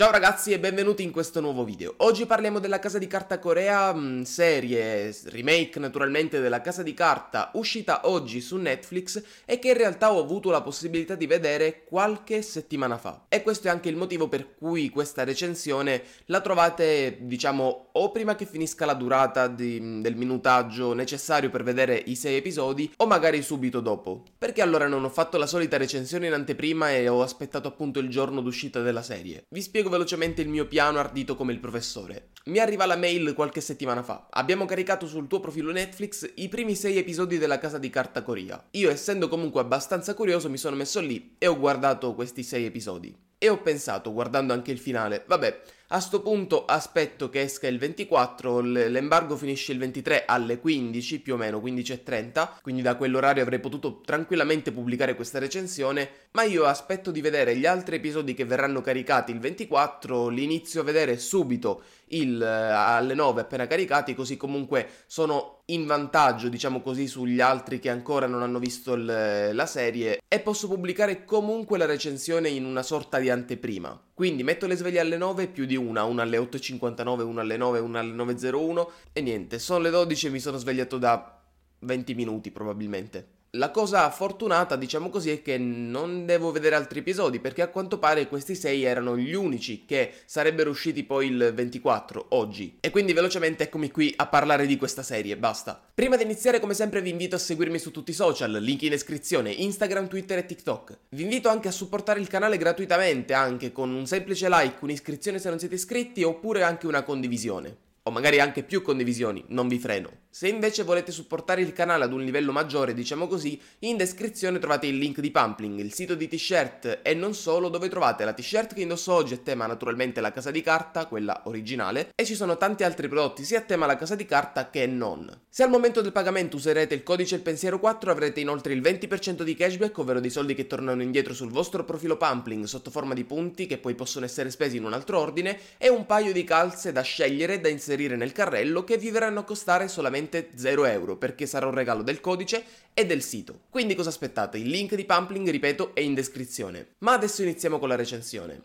Ciao ragazzi e benvenuti in questo nuovo video. Oggi parliamo della Casa di Carta Corea, mm, serie, remake naturalmente della Casa di Carta uscita oggi su Netflix e che in realtà ho avuto la possibilità di vedere qualche settimana fa. E questo è anche il motivo per cui questa recensione la trovate, diciamo, o prima che finisca la durata di, mm, del minutaggio necessario per vedere i sei episodi o magari subito dopo. Perché allora non ho fatto la solita recensione in anteprima e ho aspettato appunto il giorno d'uscita della serie? Vi spiego spiego velocemente il mio piano ardito come il professore. Mi arriva la mail qualche settimana fa. Abbiamo caricato sul tuo profilo Netflix i primi sei episodi della Casa di Carta Coria. Io, essendo comunque abbastanza curioso, mi sono messo lì e ho guardato questi sei episodi. E ho pensato, guardando anche il finale, vabbè, a sto punto aspetto che esca il 24, l'embargo finisce il 23 alle 15 più o meno, 15.30, quindi da quell'orario avrei potuto tranquillamente pubblicare questa recensione, ma io aspetto di vedere gli altri episodi che verranno caricati il 24, li inizio a vedere subito il, eh, alle 9 appena caricati, così comunque sono in vantaggio, diciamo così, sugli altri che ancora non hanno visto l- la serie e posso pubblicare comunque la recensione in una sorta di anteprima. Quindi metto le sveglie alle 9 più di una, una alle 8.59, una alle 9, una alle 9.01 e niente, sono le 12 e mi sono svegliato da 20 minuti probabilmente. La cosa fortunata, diciamo così, è che non devo vedere altri episodi perché a quanto pare questi 6 erano gli unici che sarebbero usciti poi il 24, oggi. E quindi velocemente eccomi qui a parlare di questa serie, basta. Prima di iniziare come sempre vi invito a seguirmi su tutti i social, link in descrizione, Instagram, Twitter e TikTok. Vi invito anche a supportare il canale gratuitamente, anche con un semplice like, un'iscrizione se non siete iscritti oppure anche una condivisione. O magari anche più condivisioni, non vi freno. Se invece volete supportare il canale ad un livello maggiore, diciamo così, in descrizione trovate il link di Pumpling, il sito di t-shirt e non solo, dove trovate la t-shirt che indosso oggi a tema naturalmente la casa di carta, quella originale, e ci sono tanti altri prodotti sia a tema la casa di carta che non. Se al momento del pagamento userete il codice il pensiero 4 avrete inoltre il 20% di cashback, ovvero dei soldi che tornano indietro sul vostro profilo Pumpling sotto forma di punti che poi possono essere spesi in un altro ordine e un paio di calze da scegliere e da inserire nel carrello che vi verranno a costare solamente veramente 0 euro perché sarà un regalo del codice e del sito. Quindi cosa aspettate? Il link di Pumpling, ripeto, è in descrizione. Ma adesso iniziamo con la recensione.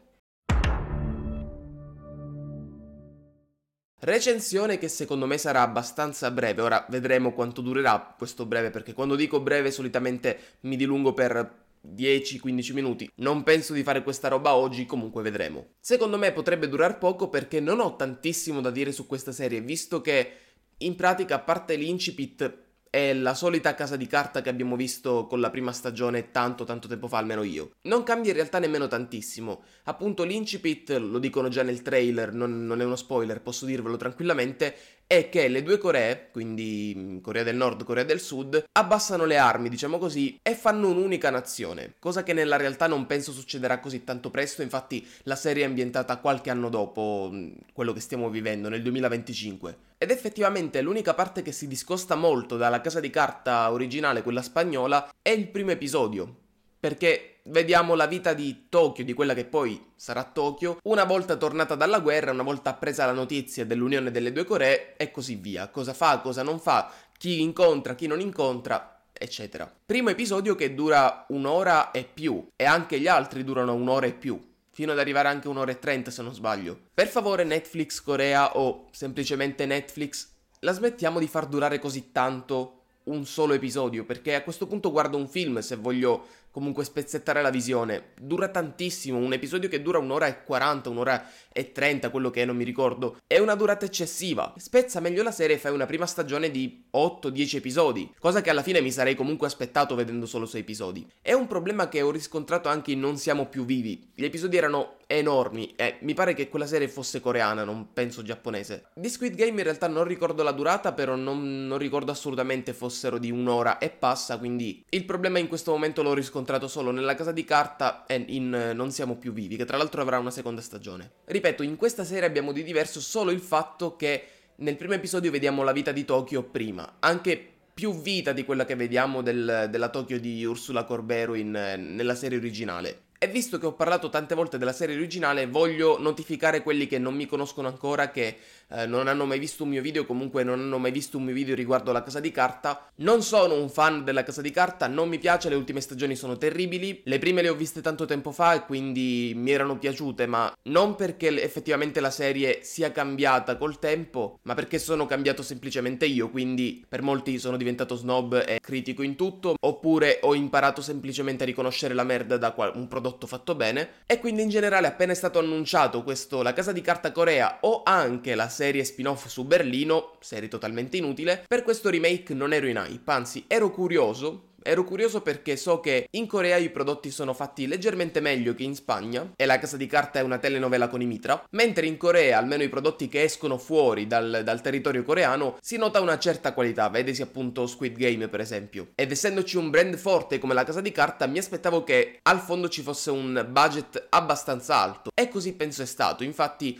Recensione che secondo me sarà abbastanza breve, ora vedremo quanto durerà questo breve perché quando dico breve solitamente mi dilungo per 10-15 minuti. Non penso di fare questa roba oggi, comunque vedremo. Secondo me potrebbe durare poco perché non ho tantissimo da dire su questa serie, visto che in pratica, a parte l'incipit, è la solita casa di carta che abbiamo visto con la prima stagione tanto tanto tempo fa, almeno io. Non cambia in realtà nemmeno tantissimo. Appunto l'incipit, lo dicono già nel trailer, non, non è uno spoiler, posso dirvelo tranquillamente, è che le due Coree, quindi Corea del Nord e Corea del Sud, abbassano le armi, diciamo così, e fanno un'unica nazione, cosa che nella realtà non penso succederà così tanto presto, infatti la serie è ambientata qualche anno dopo quello che stiamo vivendo, nel 2025. Ed effettivamente l'unica parte che si discosta molto dalla casa di carta originale, quella spagnola, è il primo episodio, perché vediamo la vita di Tokyo, di quella che poi sarà Tokyo, una volta tornata dalla guerra, una volta appresa la notizia dell'unione delle due Coree e così via. Cosa fa, cosa non fa, chi incontra, chi non incontra, eccetera. Primo episodio che dura un'ora e più, e anche gli altri durano un'ora e più, fino ad arrivare anche un'ora e trenta se non sbaglio. Per favore Netflix Corea o semplicemente Netflix, la smettiamo di far durare così tanto un solo episodio, perché a questo punto guardo un film se voglio comunque spezzettare la visione. Dura tantissimo, un episodio che dura un'ora e 40, un'ora e 30, quello che è, non mi ricordo. È una durata eccessiva. Spezza meglio la serie e fai una prima stagione di 8-10 episodi, cosa che alla fine mi sarei comunque aspettato vedendo solo 6 episodi. È un problema che ho riscontrato anche in Non siamo più vivi. Gli episodi erano enormi e eh, mi pare che quella serie fosse coreana, non penso giapponese. Di Squid Game in realtà non ricordo la durata, però non, non ricordo assolutamente fossero di un'ora e passa, quindi il problema in questo momento l'ho riscontrato solo nella casa di carta e in Non siamo più vivi, che tra l'altro avrà una seconda stagione. Ripeto, in questa serie abbiamo di diverso solo il fatto che nel primo episodio vediamo la vita di Tokyo prima, anche più vita di quella che vediamo del, della Tokyo di Ursula Corbero in, nella serie originale. E visto che ho parlato tante volte della serie originale, voglio notificare quelli che non mi conoscono ancora, che eh, non hanno mai visto un mio video, comunque non hanno mai visto un mio video riguardo la casa di carta. Non sono un fan della casa di carta, non mi piace, le ultime stagioni sono terribili. Le prime le ho viste tanto tempo fa e quindi mi erano piaciute, ma non perché effettivamente la serie sia cambiata col tempo, ma perché sono cambiato semplicemente io, quindi per molti sono diventato snob e critico in tutto, oppure ho imparato semplicemente a riconoscere la merda da un prodotto prodotto fatto bene e quindi in generale appena è stato annunciato questo La Casa di Carta Corea o anche la serie spin-off su Berlino, serie totalmente inutile, per questo remake non ero in hype, anzi ero curioso Ero curioso perché so che in Corea i prodotti sono fatti leggermente meglio che in Spagna, e La Casa di Carta è una telenovela con i mitra, mentre in Corea, almeno i prodotti che escono fuori dal, dal territorio coreano, si nota una certa qualità, vedesi appunto Squid Game per esempio. Ed essendoci un brand forte come La Casa di Carta, mi aspettavo che al fondo ci fosse un budget abbastanza alto, e così penso è stato, infatti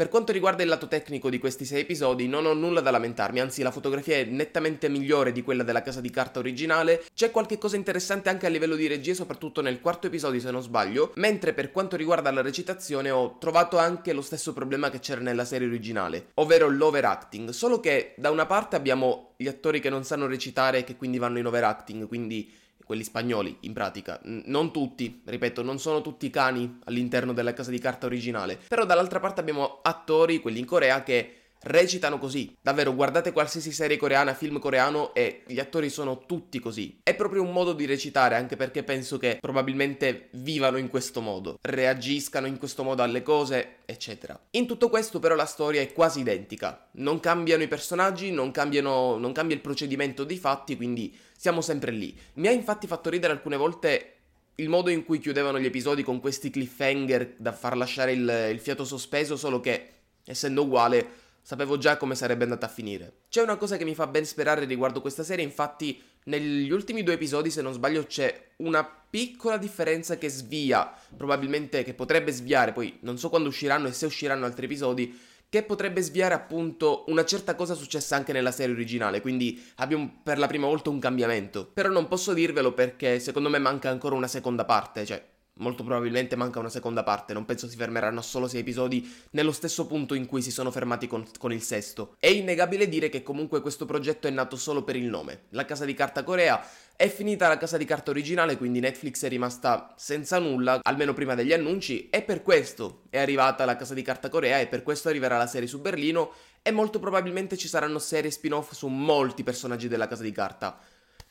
per quanto riguarda il lato tecnico di questi sei episodi, non ho nulla da lamentarmi, anzi la fotografia è nettamente migliore di quella della casa di carta originale, c'è qualche cosa interessante anche a livello di regia, soprattutto nel quarto episodio se non sbaglio, mentre per quanto riguarda la recitazione ho trovato anche lo stesso problema che c'era nella serie originale, ovvero l'overacting, solo che da una parte abbiamo gli attori che non sanno recitare e che quindi vanno in overacting, quindi quelli spagnoli in pratica. Non tutti, ripeto, non sono tutti cani all'interno della casa di carta originale, però dall'altra parte abbiamo attori, quelli in Corea, che recitano così. Davvero, guardate qualsiasi serie coreana, film coreano e gli attori sono tutti così. È proprio un modo di recitare, anche perché penso che probabilmente vivano in questo modo, reagiscano in questo modo alle cose, eccetera. In tutto questo però la storia è quasi identica. Non cambiano i personaggi, non, cambiano, non cambia il procedimento dei fatti, quindi siamo sempre lì. Mi ha infatti fatto ridere alcune volte il modo in cui chiudevano gli episodi con questi cliffhanger da far lasciare il, il fiato sospeso, solo che essendo uguale sapevo già come sarebbe andata a finire. C'è una cosa che mi fa ben sperare riguardo questa serie, infatti negli ultimi due episodi, se non sbaglio, c'è una piccola differenza che svia, probabilmente che potrebbe sviare, poi non so quando usciranno e se usciranno altri episodi, che potrebbe sviare appunto una certa cosa successa anche nella serie originale, quindi abbiamo per la prima volta un cambiamento. Però non posso dirvelo perché secondo me manca ancora una seconda parte, cioè Molto probabilmente manca una seconda parte, non penso si fermeranno a solo sei episodi nello stesso punto in cui si sono fermati con, con, il sesto. È innegabile dire che comunque questo progetto è nato solo per il nome. La casa di carta Corea è finita la casa di carta originale, quindi Netflix è rimasta senza nulla, almeno prima degli annunci, e per questo è arrivata la casa di carta Corea e per questo arriverà la serie su Berlino e molto probabilmente ci saranno serie spin-off su molti personaggi della casa di carta.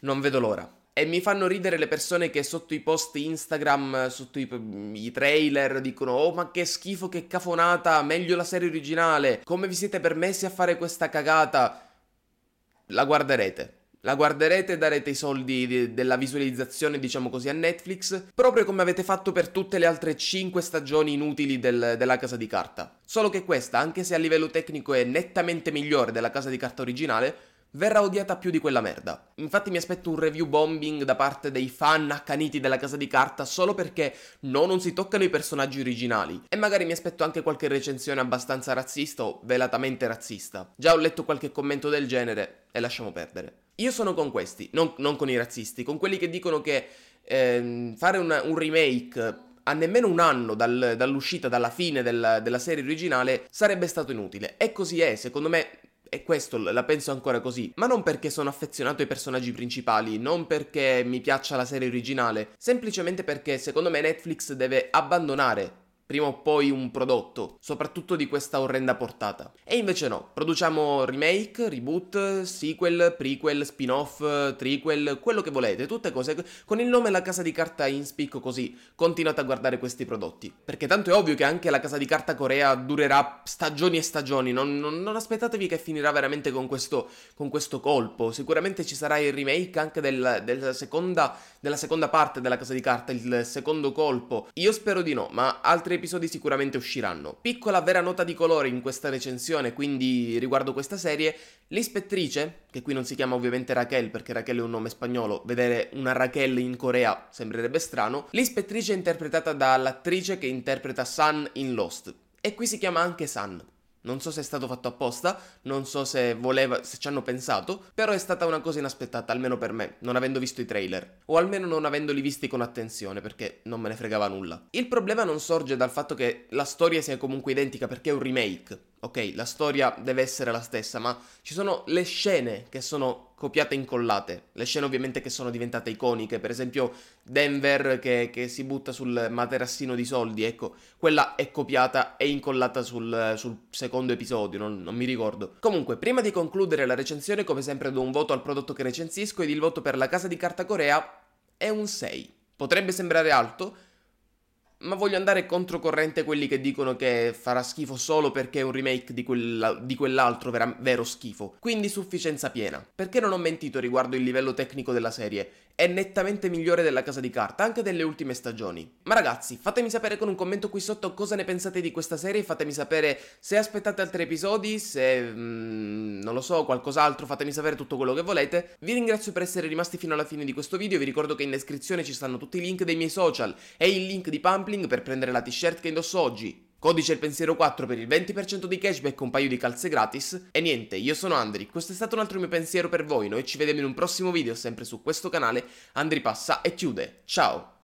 Non vedo l'ora. E mi fanno ridere le persone che sotto i post Instagram, sotto i, i, trailer, dicono Oh ma che schifo, che cafonata, meglio la serie originale, come vi siete permessi a fare questa cagata? La guarderete. La guarderete e darete i soldi de- della visualizzazione, diciamo così, a Netflix, proprio come avete fatto per tutte le altre 5 stagioni inutili del, della casa di carta. Solo che questa, anche se a livello tecnico è nettamente migliore della casa di carta originale, verrà odiata più di quella merda. Infatti mi aspetto un review bombing da parte dei fan accaniti della casa di carta solo perché no, non si toccano i personaggi originali. E magari mi aspetto anche qualche recensione abbastanza razzista o velatamente razzista. Già ho letto qualche commento del genere e lasciamo perdere. Io sono con questi, non, non con i razzisti, con quelli che dicono che ehm, fare una, un remake a nemmeno un anno dal, dall'uscita, dalla fine della, della, serie originale, sarebbe stato inutile. E così è, secondo me e questo la penso ancora così, ma non perché sono affezionato ai personaggi principali, non perché mi piaccia la serie originale, semplicemente perché secondo me Netflix deve abbandonare prima o poi un prodotto, soprattutto di questa orrenda portata. E invece no, produciamo remake, reboot, sequel, prequel, spin-off, trequel, quello che volete, tutte cose con il nome La casa di carta in spicco così continuate a guardare questi prodotti. Perché tanto è ovvio che anche la casa di carta Corea durerà stagioni e stagioni, non, non, non aspettatevi che finirà veramente con questo, con questo, colpo. Sicuramente ci sarà il remake anche del, della, seconda, della seconda parte della casa di carta, il secondo colpo. Io spero di no, ma altri episodi sicuramente usciranno. Piccola vera nota di colore in questa recensione, quindi riguardo questa serie, l'ispettrice, che qui non si chiama ovviamente Raquel perché Raquel è un nome spagnolo, vedere una Raquel in Corea sembrerebbe strano, l'ispettrice è interpretata dall'attrice che interpreta Sun in Lost, e qui si chiama anche Sun. Non so se è stato fatto apposta, non so se, voleva, se ci hanno pensato, però è stata una cosa inaspettata, almeno per me, non avendo visto i trailer, o almeno non avendoli visti con attenzione, perché non me ne fregava nulla. Il problema non sorge dal fatto che la storia sia comunque identica perché è un remake ok, la storia deve essere la stessa, ma ci sono le scene che sono copiate e incollate, le scene ovviamente che sono diventate iconiche, per esempio Denver che, che si butta sul materassino di soldi, ecco, quella è copiata e incollata sul, sul secondo episodio, non, non, mi ricordo. Comunque, prima di concludere la recensione, come sempre do un voto al prodotto che recensisco ed il voto per la casa di carta Corea è un 6. Potrebbe sembrare alto, ma voglio andare controcorrente quelli che dicono che farà schifo solo perché è un remake di, quella, di quell'altro vera, vero schifo. Quindi sufficienza piena. Perché non ho mentito riguardo il livello tecnico della serie? è nettamente migliore della casa di carta, anche delle ultime stagioni. Ma ragazzi, fatemi sapere con un commento qui sotto cosa ne pensate di questa serie, fatemi sapere se aspettate altri episodi, se mm, non lo so, qualcos'altro, fatemi sapere tutto quello che volete. Vi ringrazio per essere rimasti fino alla fine di questo video, vi ricordo che in descrizione ci stanno tutti i link dei miei social e il link di Pumpling per prendere la t-shirt che indosso oggi. Codice il pensiero 4 per il 20% di cashback e un paio di calze gratis. E niente, io sono Andri, questo è stato un altro mio pensiero per voi, noi ci vediamo in un prossimo video sempre su questo canale, Andri passa e chiude, ciao!